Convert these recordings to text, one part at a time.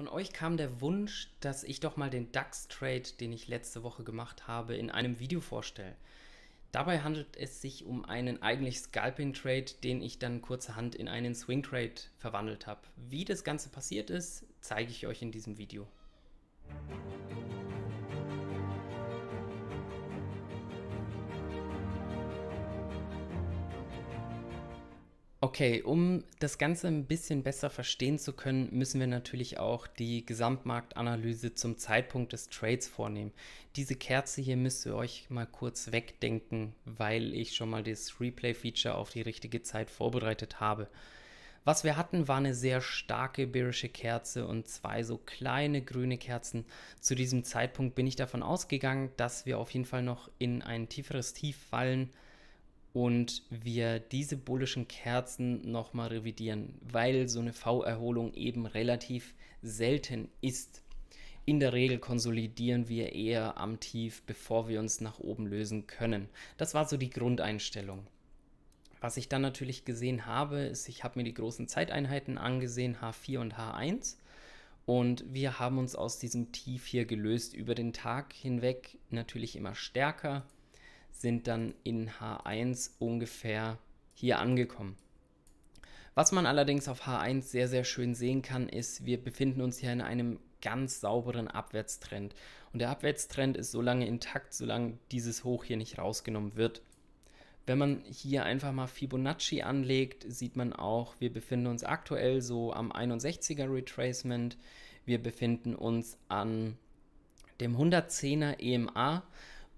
Von euch kam der Wunsch, dass ich doch mal den DAX-Trade, den ich letzte Woche gemacht habe, in einem Video vorstelle. Dabei handelt es sich um einen eigentlich Scalping-Trade, den ich dann kurzerhand in einen Swing-Trade verwandelt habe. Wie das Ganze passiert ist, zeige ich euch in diesem Video. Okay, um das Ganze ein bisschen besser verstehen zu können, müssen wir natürlich auch die Gesamtmarktanalyse zum Zeitpunkt des Trades vornehmen. Diese Kerze hier müsst ihr euch mal kurz wegdenken, weil ich schon mal das Replay-Feature auf die richtige Zeit vorbereitet habe. Was wir hatten, war eine sehr starke bärische Kerze und zwei so kleine grüne Kerzen. Zu diesem Zeitpunkt bin ich davon ausgegangen, dass wir auf jeden Fall noch in ein tieferes Tief fallen und wir diese bullischen Kerzen nochmal revidieren, weil so eine V-Erholung eben relativ selten ist. In der Regel konsolidieren wir eher am Tief, bevor wir uns nach oben lösen können. Das war so die Grundeinstellung. Was ich dann natürlich gesehen habe, ist, ich habe mir die großen Zeiteinheiten angesehen, H4 und H1. Und wir haben uns aus diesem Tief hier gelöst über den Tag hinweg, natürlich immer stärker sind dann in H1 ungefähr hier angekommen. Was man allerdings auf H1 sehr, sehr schön sehen kann, ist, wir befinden uns hier in einem ganz sauberen Abwärtstrend. Und der Abwärtstrend ist so lange intakt, solange dieses Hoch hier nicht rausgenommen wird. Wenn man hier einfach mal Fibonacci anlegt, sieht man auch, wir befinden uns aktuell so am 61er Retracement. Wir befinden uns an dem 110er EMA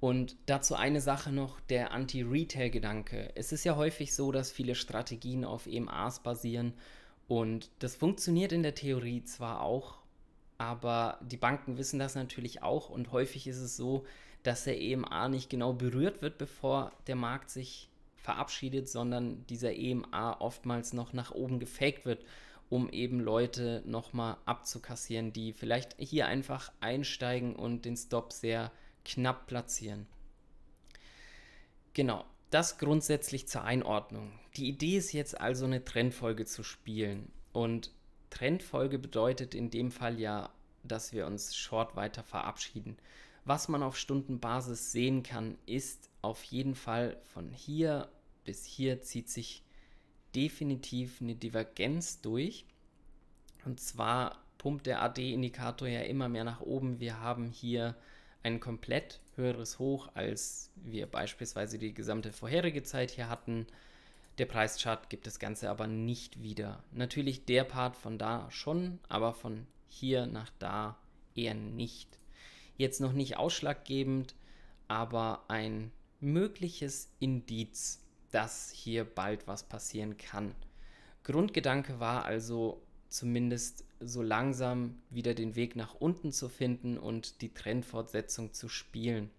und dazu eine Sache noch, der Anti-Retail-Gedanke. Es ist ja häufig so, dass viele Strategien auf EMAs basieren und das funktioniert in der Theorie zwar auch, aber die Banken wissen das natürlich auch und häufig ist es so, dass der EMA nicht genau berührt wird, bevor der Markt sich verabschiedet, sondern dieser EMA oftmals noch nach oben gefaked wird, um eben Leute nochmal abzukassieren, die vielleicht hier einfach einsteigen und den Stop sehr knapp platzieren. Genau, das grundsätzlich zur Einordnung. Die Idee ist jetzt also eine Trendfolge zu spielen. Und Trendfolge bedeutet in dem Fall ja, dass wir uns short weiter verabschieden. Was man auf Stundenbasis sehen kann, ist auf jeden Fall von hier bis hier zieht sich definitiv eine Divergenz durch. Und zwar pumpt der AD-Indikator ja immer mehr nach oben. Wir haben hier ein komplett höheres Hoch, als wir beispielsweise die gesamte vorherige Zeit hier hatten. Der Preischart gibt das Ganze aber nicht wieder. Natürlich der Part von da schon, aber von hier nach da eher nicht. Jetzt noch nicht ausschlaggebend, aber ein mögliches Indiz, dass hier bald was passieren kann. Grundgedanke war also zumindest so langsam wieder den Weg nach unten zu finden und die Trendfortsetzung zu spielen.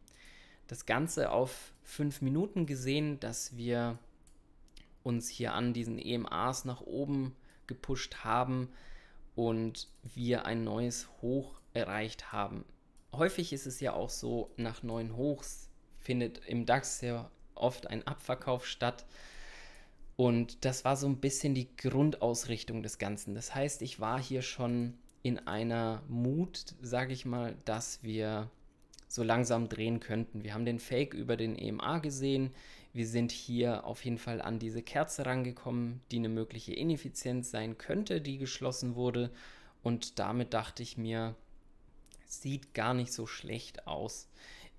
Das Ganze auf fünf Minuten gesehen, dass wir uns hier an diesen EMAs nach oben gepusht haben und wir ein neues Hoch erreicht haben. Häufig ist es ja auch so, nach neuen Hochs findet im DAX sehr oft ein Abverkauf statt. Und das war so ein bisschen die Grundausrichtung des Ganzen. Das heißt, ich war hier schon in einer Mut, sage ich mal, dass wir so langsam drehen könnten. Wir haben den Fake über den EMA gesehen. Wir sind hier auf jeden Fall an diese Kerze rangekommen, die eine mögliche Ineffizienz sein könnte, die geschlossen wurde. Und damit dachte ich mir, sieht gar nicht so schlecht aus.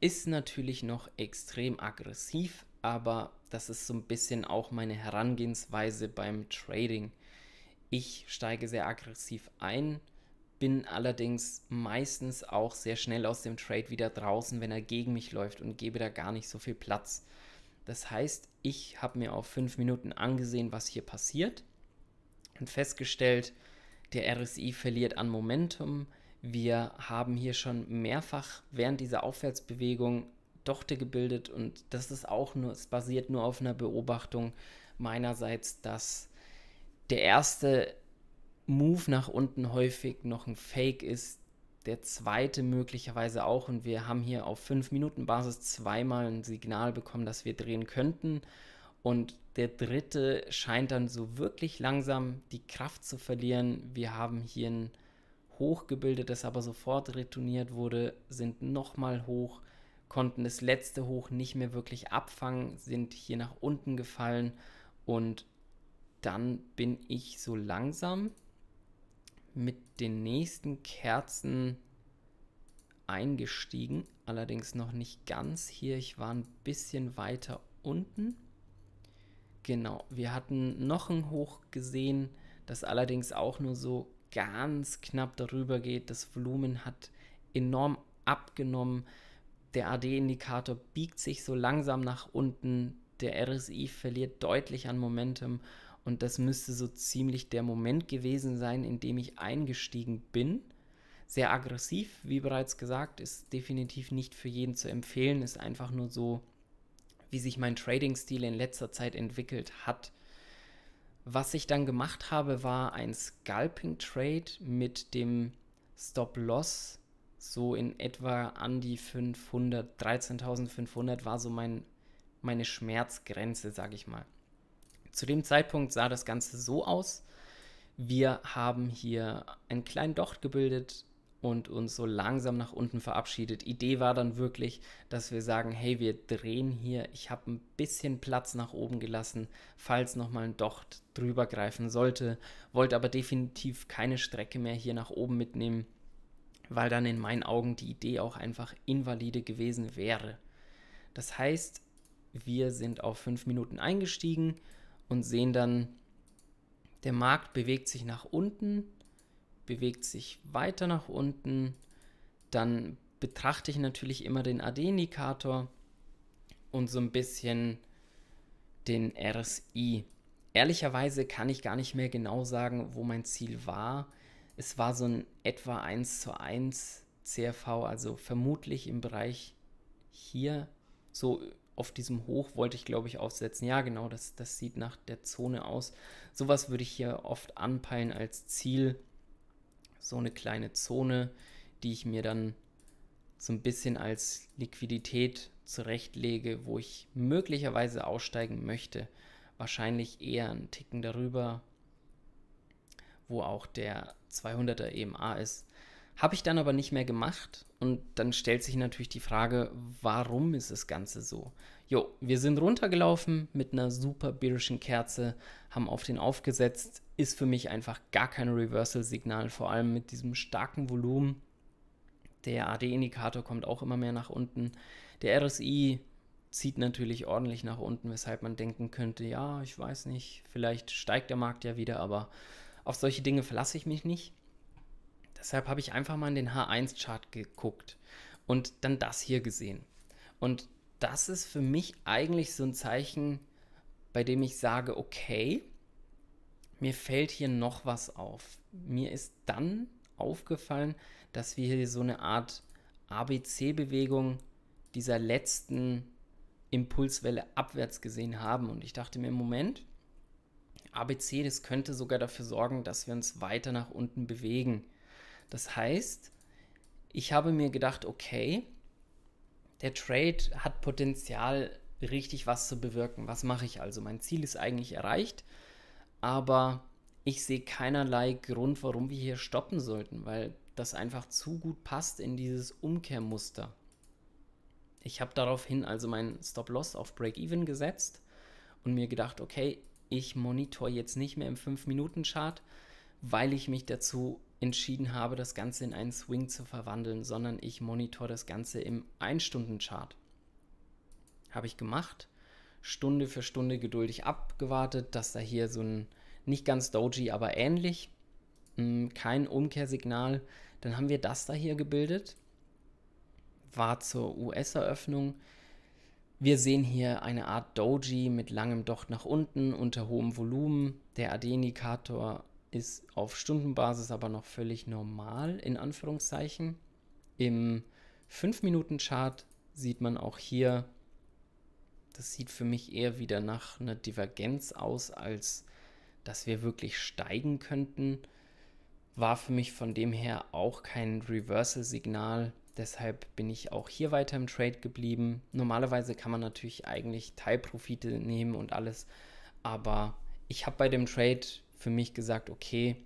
Ist natürlich noch extrem aggressiv, aber das ist so ein bisschen auch meine Herangehensweise beim Trading. Ich steige sehr aggressiv ein, bin allerdings meistens auch sehr schnell aus dem Trade wieder draußen, wenn er gegen mich läuft und gebe da gar nicht so viel Platz. Das heißt, ich habe mir auf fünf Minuten angesehen, was hier passiert und festgestellt, der RSI verliert an Momentum. Wir haben hier schon mehrfach während dieser Aufwärtsbewegung Dochte gebildet und das ist auch nur, es basiert nur auf einer Beobachtung meinerseits, dass der erste Move nach unten häufig noch ein Fake ist, der zweite möglicherweise auch und wir haben hier auf 5 Minuten Basis zweimal ein Signal bekommen, dass wir drehen könnten und der dritte scheint dann so wirklich langsam die Kraft zu verlieren. Wir haben hier ein Hoch gebildet, das aber sofort retourniert wurde, sind nochmal hoch konnten das letzte Hoch nicht mehr wirklich abfangen, sind hier nach unten gefallen und dann bin ich so langsam mit den nächsten Kerzen eingestiegen, allerdings noch nicht ganz hier, ich war ein bisschen weiter unten. Genau, wir hatten noch ein Hoch gesehen, das allerdings auch nur so ganz knapp darüber geht. Das Volumen hat enorm abgenommen. Der AD-Indikator biegt sich so langsam nach unten. Der RSI verliert deutlich an Momentum. Und das müsste so ziemlich der Moment gewesen sein, in dem ich eingestiegen bin. Sehr aggressiv, wie bereits gesagt, ist definitiv nicht für jeden zu empfehlen. Ist einfach nur so, wie sich mein Trading-Stil in letzter Zeit entwickelt hat. Was ich dann gemacht habe, war ein Scalping-Trade mit dem Stop-Loss so in etwa an die 500, 13.500 war so mein, meine Schmerzgrenze, sage ich mal. Zu dem Zeitpunkt sah das Ganze so aus. Wir haben hier einen kleinen Docht gebildet und uns so langsam nach unten verabschiedet. Idee war dann wirklich, dass wir sagen, hey, wir drehen hier. Ich habe ein bisschen Platz nach oben gelassen, falls nochmal ein Docht drüber greifen sollte. Wollte aber definitiv keine Strecke mehr hier nach oben mitnehmen weil dann in meinen Augen die Idee auch einfach invalide gewesen wäre. Das heißt, wir sind auf fünf Minuten eingestiegen und sehen dann, der Markt bewegt sich nach unten, bewegt sich weiter nach unten. Dann betrachte ich natürlich immer den AD-Indikator und so ein bisschen den RSI. Ehrlicherweise kann ich gar nicht mehr genau sagen, wo mein Ziel war. Es war so ein etwa 1 zu 1 CRV, also vermutlich im Bereich hier, so auf diesem Hoch wollte ich, glaube ich, aufsetzen. Ja, genau, das, das sieht nach der Zone aus. Sowas würde ich hier oft anpeilen als Ziel. So eine kleine Zone, die ich mir dann so ein bisschen als Liquidität zurechtlege, wo ich möglicherweise aussteigen möchte. Wahrscheinlich eher einen Ticken darüber, wo auch der 200er EMA ist. Habe ich dann aber nicht mehr gemacht und dann stellt sich natürlich die Frage, warum ist das Ganze so? Jo, wir sind runtergelaufen mit einer super birischen Kerze, haben auf den aufgesetzt, ist für mich einfach gar kein Reversal-Signal, vor allem mit diesem starken Volumen. Der AD-Indikator kommt auch immer mehr nach unten. Der RSI zieht natürlich ordentlich nach unten, weshalb man denken könnte, ja, ich weiß nicht, vielleicht steigt der Markt ja wieder, aber auf solche Dinge verlasse ich mich nicht. Deshalb habe ich einfach mal in den H1-Chart geguckt und dann das hier gesehen. Und das ist für mich eigentlich so ein Zeichen, bei dem ich sage, okay, mir fällt hier noch was auf. Mir ist dann aufgefallen, dass wir hier so eine Art ABC-Bewegung dieser letzten Impulswelle abwärts gesehen haben. Und ich dachte mir, Moment, ABC, das könnte sogar dafür sorgen, dass wir uns weiter nach unten bewegen. Das heißt, ich habe mir gedacht, okay, der Trade hat Potenzial, richtig was zu bewirken. Was mache ich also? Mein Ziel ist eigentlich erreicht, aber ich sehe keinerlei Grund, warum wir hier stoppen sollten, weil das einfach zu gut passt in dieses Umkehrmuster. Ich habe daraufhin also meinen Stop-Loss auf Break-Even gesetzt und mir gedacht, okay, ich monitore jetzt nicht mehr im 5-Minuten-Chart, weil ich mich dazu entschieden habe, das Ganze in einen Swing zu verwandeln, sondern ich monitore das Ganze im 1-Stunden-Chart. Habe ich gemacht, Stunde für Stunde geduldig abgewartet, dass da hier so ein, nicht ganz doji, aber ähnlich, hm, kein Umkehrsignal, dann haben wir das da hier gebildet, war zur US-Eröffnung wir sehen hier eine Art Doji mit langem Docht nach unten unter hohem Volumen. Der AD-Indikator ist auf Stundenbasis aber noch völlig normal, in Anführungszeichen. Im 5-Minuten-Chart sieht man auch hier, das sieht für mich eher wieder nach einer Divergenz aus, als dass wir wirklich steigen könnten. War für mich von dem her auch kein Reversal-Signal. Deshalb bin ich auch hier weiter im Trade geblieben. Normalerweise kann man natürlich eigentlich Teilprofite nehmen und alles, aber ich habe bei dem Trade für mich gesagt, okay,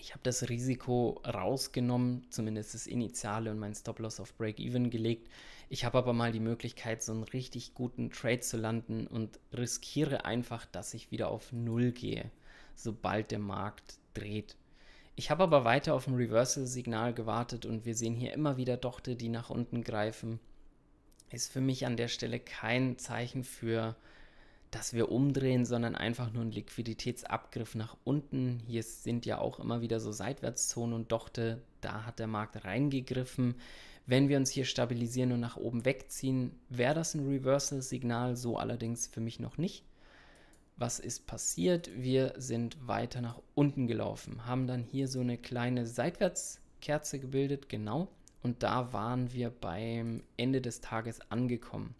ich habe das Risiko rausgenommen, zumindest das Initiale und mein Stop-Loss auf Break-Even gelegt. Ich habe aber mal die Möglichkeit, so einen richtig guten Trade zu landen und riskiere einfach, dass ich wieder auf Null gehe, sobald der Markt dreht. Ich habe aber weiter auf ein Reversal-Signal gewartet und wir sehen hier immer wieder Dochte, die nach unten greifen. Ist für mich an der Stelle kein Zeichen für, dass wir umdrehen, sondern einfach nur ein Liquiditätsabgriff nach unten. Hier sind ja auch immer wieder so Seitwärtszonen und Dochte, da hat der Markt reingegriffen. Wenn wir uns hier stabilisieren und nach oben wegziehen, wäre das ein Reversal-Signal, so allerdings für mich noch nicht was ist passiert? Wir sind weiter nach unten gelaufen, haben dann hier so eine kleine Seitwärtskerze gebildet, genau. Und da waren wir beim Ende des Tages angekommen.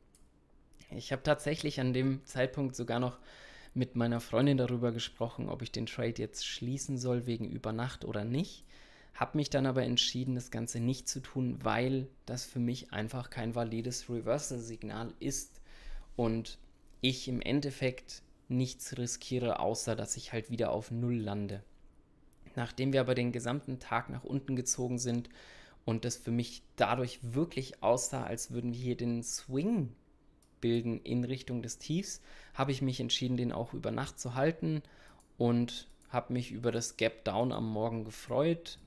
Ich habe tatsächlich an dem Zeitpunkt sogar noch mit meiner Freundin darüber gesprochen, ob ich den Trade jetzt schließen soll wegen Übernacht oder nicht. Habe mich dann aber entschieden, das Ganze nicht zu tun, weil das für mich einfach kein valides Reversal-Signal ist und ich im Endeffekt nichts riskiere, außer dass ich halt wieder auf Null lande. Nachdem wir aber den gesamten Tag nach unten gezogen sind und das für mich dadurch wirklich aussah, als würden wir hier den Swing bilden in Richtung des Tiefs, habe ich mich entschieden, den auch über Nacht zu halten und habe mich über das Gap Down am Morgen gefreut.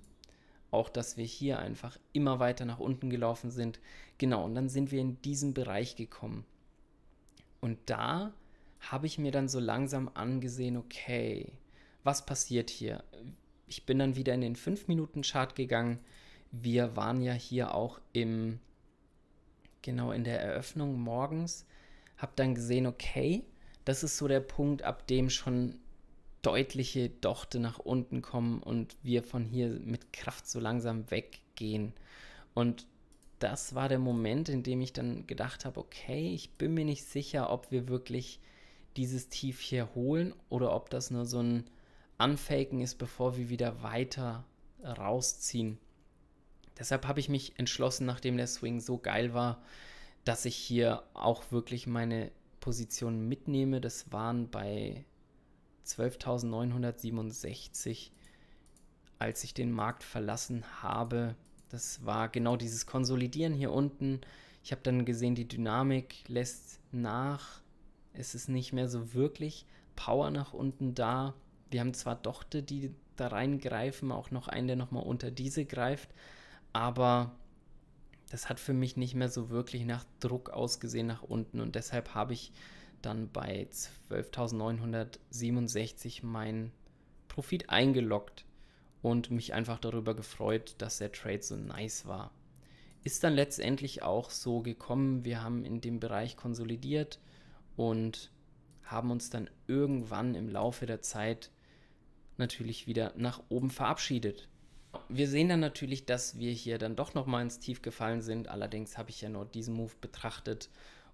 Auch dass wir hier einfach immer weiter nach unten gelaufen sind. Genau, und dann sind wir in diesen Bereich gekommen. Und da habe ich mir dann so langsam angesehen, okay, was passiert hier? Ich bin dann wieder in den 5-Minuten-Chart gegangen. Wir waren ja hier auch im, genau in der Eröffnung morgens, habe dann gesehen, okay, das ist so der Punkt, ab dem schon deutliche Dochte nach unten kommen und wir von hier mit Kraft so langsam weggehen. Und das war der Moment, in dem ich dann gedacht habe, okay, ich bin mir nicht sicher, ob wir wirklich dieses Tief hier holen oder ob das nur so ein Anfaken ist, bevor wir wieder weiter rausziehen. Deshalb habe ich mich entschlossen, nachdem der Swing so geil war, dass ich hier auch wirklich meine Position mitnehme. Das waren bei 12.967, als ich den Markt verlassen habe. Das war genau dieses Konsolidieren hier unten. Ich habe dann gesehen, die Dynamik lässt nach. Es ist nicht mehr so wirklich Power nach unten da. Wir haben zwar Dochte, die da reingreifen, auch noch einen, der nochmal unter diese greift, aber das hat für mich nicht mehr so wirklich nach Druck ausgesehen nach unten und deshalb habe ich dann bei 12.967 meinen Profit eingeloggt und mich einfach darüber gefreut, dass der Trade so nice war. Ist dann letztendlich auch so gekommen. Wir haben in dem Bereich konsolidiert und haben uns dann irgendwann im Laufe der Zeit natürlich wieder nach oben verabschiedet. Wir sehen dann natürlich, dass wir hier dann doch nochmal ins Tief gefallen sind. Allerdings habe ich ja nur diesen Move betrachtet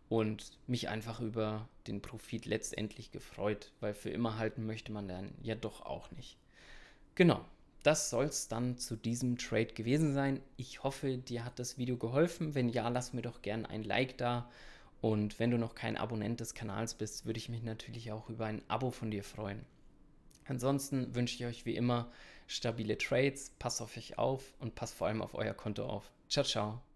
und mich einfach über den Profit letztendlich gefreut, weil für immer halten möchte man dann ja doch auch nicht. Genau, das soll es dann zu diesem Trade gewesen sein. Ich hoffe, dir hat das Video geholfen. Wenn ja, lass mir doch gerne ein Like da. Und wenn du noch kein Abonnent des Kanals bist, würde ich mich natürlich auch über ein Abo von dir freuen. Ansonsten wünsche ich euch wie immer stabile Trades, pass auf euch auf und pass vor allem auf euer Konto auf. Ciao, ciao.